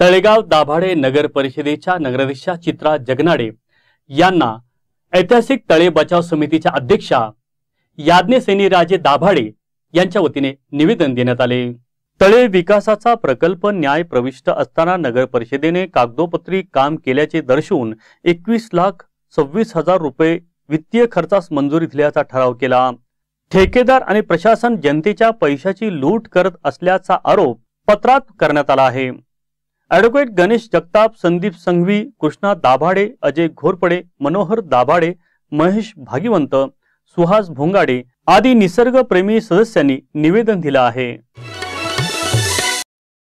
तळेगाव दाभाडे नगर परिषदेच्या नगराध्यक्षा चित्रा जगनाडे यांना ऐतिहासिक तळे बचाव समितीच्या अध्यक्षा याज्ञे राजे दाभाडे यांच्या वतीने निवेदन देण्यात आले तळे विकासाचा प्रकल्प न्याय प्रविष्ट असताना नगर परिषदेने कागदोपत्री काम केल्याचे दर्शवून एकवीस लाख सव्वीस हजार रुपये वित्तीय खर्चास मंजुरी दिल्याचा ठराव केला ठेकेदार आणि प्रशासन जनतेच्या पैशाची लूट करत असल्याचा आरोप पत्रात करण्यात आला आहे ॲडव्होकेट गणेश जगताप संदीप संघवी कृष्णा दाभाडे अजय घोरपडे मनोहर दाभाडे महेश भागीवंत सुहास भोंगाडे आदी निसर्गप्रेमी सदस्यांनी निवेदन दिलं आहे